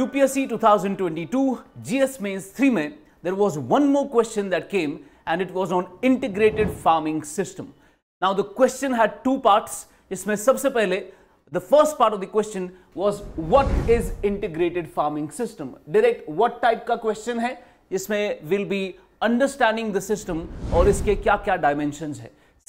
UPSC 2022 GS Mains 3 main. there was one more question that came and it was on integrated farming system. Now the question had two parts. इसमें सबसे पहले the first part of the question was what is integrated farming system direct what type of question है इसमें will be understanding the system or इसके kya kya dimensions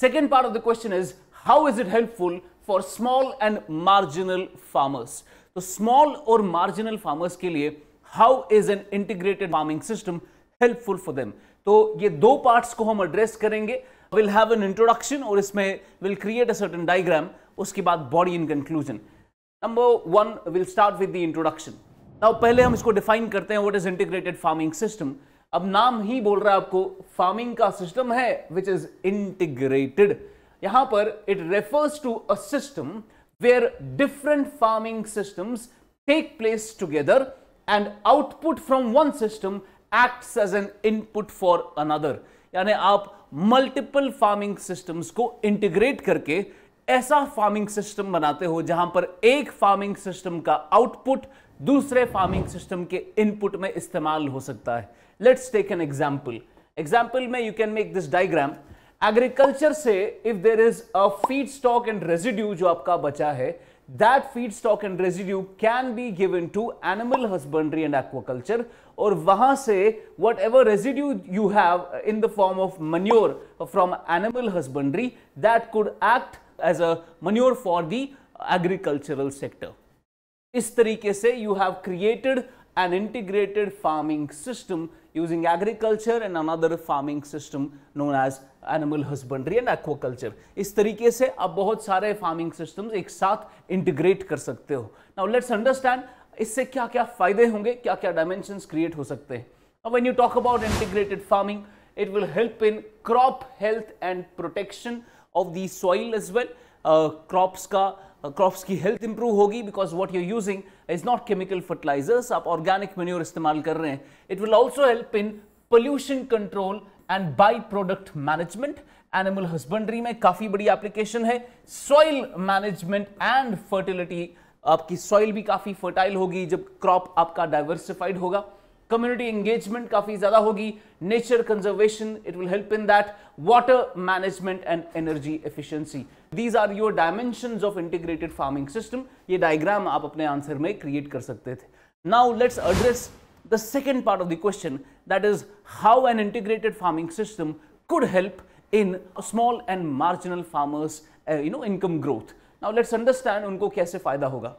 second part of the question is how is it helpful for small and marginal farmers तो small और marginal farmers के लिए how is an integrated farming system helpful for them तो ये दो parts को हम address करेंगे विल हैव एन इंट्रोडक्शन और इसमें will create a certain diagram उसके बाद body in conclusion number one will start with the introduction अब पहले हम इसको डिफाइन करते हैं what is integrated farming system अब नाम ही बोल रहा है आपको फार्मिंग का सिस्टम है विच इज इंटीग्रेटेड यहां पर it refers to a system where different farming systems take place together and output from one system acts as an input for another यानी आप मल्टीपल फार्मिंग सिस्टम्स को integrate करके ऐसा farming system बनाते हो जहां पर एक फार्मिंग सिस्टम का आउटपुट दूसरे फार्मिंग सिस्टम के इनपुट में इस्तेमाल हो सकता है let's take an example example में you can make this diagram agriculture से if there is a feedstock and residue जो आपका बचा है feedstock and residue can be given to animal husbandry and aquaculture और वहां से whatever residue you have in the form of manure from animal husbandry that could act as a manure for the agricultural sector इस तरीके से you have created an integrated farming system using agriculture and another farming system known as animal husbandry and aquaculture इस तरीके से आप बहुत सारे farming systems एक साथ इंटीग्रेट कर सकते हो नाउ लेट्स अंडरस्टैंड इससे क्या क्या फायदे होंगे क्या क्या डायमेंशन क्रिएट हो सकते हैं when you talk about integrated farming it will help in crop health and protection of the soil as well crops का क्रॉप्स की हेल्थ इंप्रूव होगी because what you're using is not chemical fertilisers आप organic manure इस्तेमाल कर रहे हैं it will also help in pollution control and by product management animal husbandry में काफी बड़ी एप्लीकेशन है सॉइल मैनेजमेंट एंड फर्टिलिटी आपकी सॉइल भी काफी फर्टाइल होगी जब क्रॉप आपका डाइवर्सिफाइड होगा कम्युनिटी एंगेजमेंट काफी ज्यादा होगी nature conservation it will help in that water management and energy efficiency these are your dimension of integrated farming system ये डायग्राम आप अपने आंसर में क्रिएट कर सकते थे now let's address the second part of the question that is how an integrated farming system could help in small and marginal farmers you know income growth now let's understand उनको कैसे फायदा होगा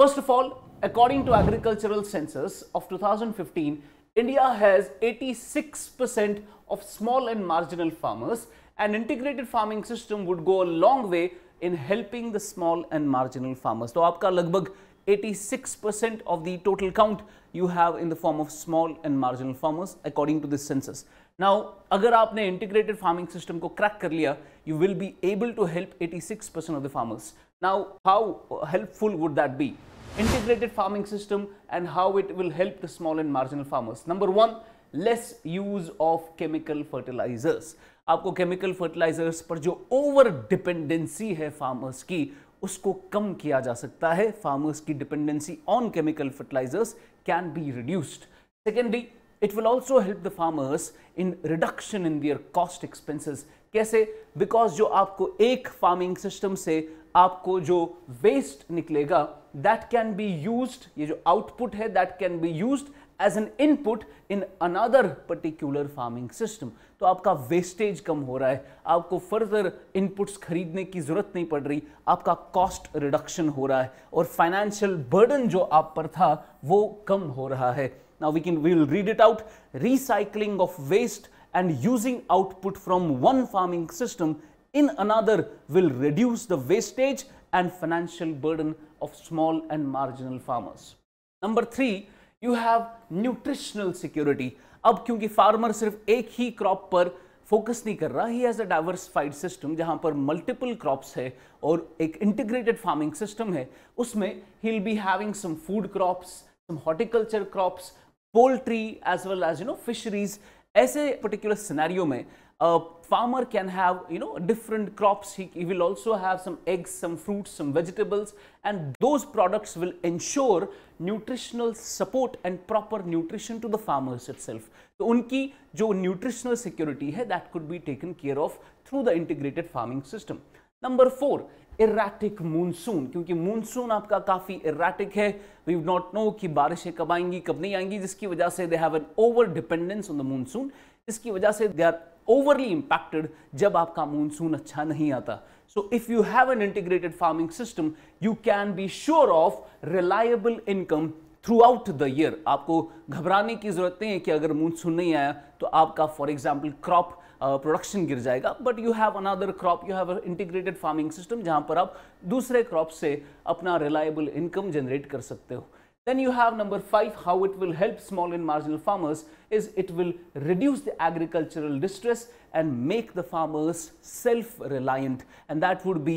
first of all According to agricultural census of 2015, India has 86% of small and marginal farmers. An integrated farming system would go a long way in helping the small and marginal farmers. So, आपका lagbag 86% of the total count you have in the form of small and marginal farmers according to this census. Now, agar आपने integrated farming system को crack कर you will be able to help 86% of the farmers. Now, how helpful would that be? Integrated farming system and how it will help the small and marginal farmers. Number one, less use of chemical fertilizers. आपको chemical fertilizers पर जो over dependency है farmers की, उसको कम किया जा सकता है. Farmers की dependency on chemical fertilizers can be reduced. Secondly, it will also help the farmers in reduction in their cost expenses कैसे बिकॉज जो आपको एक फार्मिंग सिस्टम से आपको जो वेस्ट निकलेगा दैट कैन बी यूज ये जो आउटपुट है that can be use as an input in another particular farming system तो आपका वेस्टेज कम हो रहा है आपको फर्दर इनपुट्स खरीदने की ज़रूरत नहीं पड़ रही आपका कॉस्ट रिडक्शन हो रहा है और फाइनेंशियल बर्डन जो आप पर था वो कम हो रहा है Now we can we will read it out. Recycling of waste and using output from one farming system in another will reduce the wastage and financial burden of small and marginal farmers. Number three, you have nutritional security. अब क्योंकि farmer सिर्फ एक ही crop पर focus नहीं कर रहा, he has a diversified system जहाँ पर multiple crops है और एक integrated farming system है, उसमें he'll be having some food crops, some horticulture crops, poultry as well as you know fisheries ऐसे पर्टिकुलर सिनेरियो में farmer can have you know different crop will also have some eggs some fruits some vegetables and those products will ensure nutritional support and proper nutrition to the farmers itself तो उनकी जो nutritional security है that could be taken care of through the integrated farming system number four erratic monsoon क्योंकि monsoon आपका काफ़ी erratic है we not know कि बारिशें कब आएंगी कब नहीं आएंगी जिसकी वजह से they have an over dependence on the monsoon जिसकी वजह से दे आर ओवरली इंपैक्टेड जब आपका मूनसून अच्छा नहीं आता so if you have an integrated farming system you can be sure of reliable income throughout the year आपको घबराने की जरूरत नहीं है कि अगर मूनसून नहीं आया तो आपका फॉर एग्जाम्पल क्रॉप प्रोडक्शन गिर जाएगा but you have another crop you have integrated farming system जहाँ पर आप दूसरे क्रॉप से अपना रिलायबल इनकम जनरेट कर सकते हो Then you have number five, how it will help small and marginal farmers is it will reduce the agricultural distress and make the farmers self-reliant. And that would be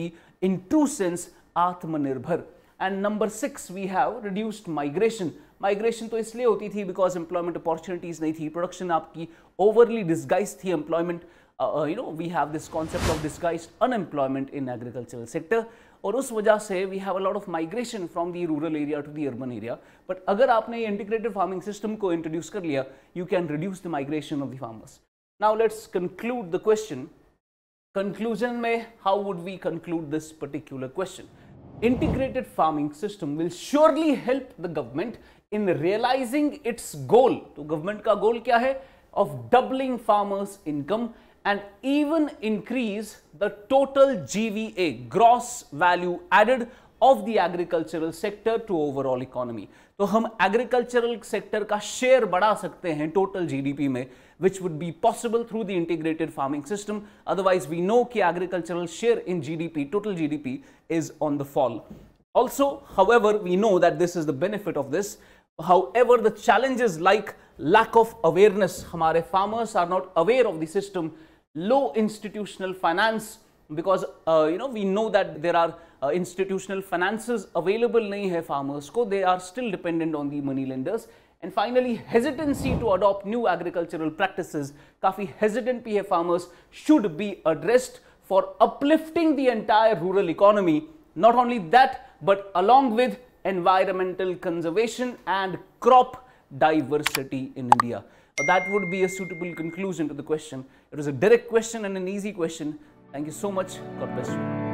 in true sense, Atmanirbhar. And number six, we have reduced migration migration तो इसलिए होती थी because employment opportunities नहीं थी production आपकी overly disguise थी employment you know we have this concept of disguise unemployment in agricultural sector और उस वजह से we have a lot of migration from the rural area to the urban area but अगर आपने ये integrated farming system को introduce कर लिया you can reduce the migration of the farmers now let's conclude the question conclusion में how would we conclude this particular question integrated farming system will surely help the government in realizing its goal. तो government goal क्या Of doubling farmers' income and even increase the total GVA, gross value added of the agricultural sector to overall economy. So, हम agricultural sector का share बढ़ा सकते हैं total GDP में which would be possible through the integrated farming system. Otherwise, we know that agricultural share in GDP, total GDP, is on the fall. Also, however, we know that this is the benefit of this. However, the challenges like lack of awareness, our farmers are not aware of the system, low institutional finance, because uh, you know we know that there are uh, institutional finances available nahi hai farmers ko they are still dependent on the money lenders and finally, hesitancy to adopt new agricultural practices. Kafi hesitant PA farmers should be addressed for uplifting the entire rural economy. Not only that, but along with environmental conservation and crop diversity in India. Uh, that would be a suitable conclusion to the question. It was a direct question and an easy question. Thank you so much. God bless you.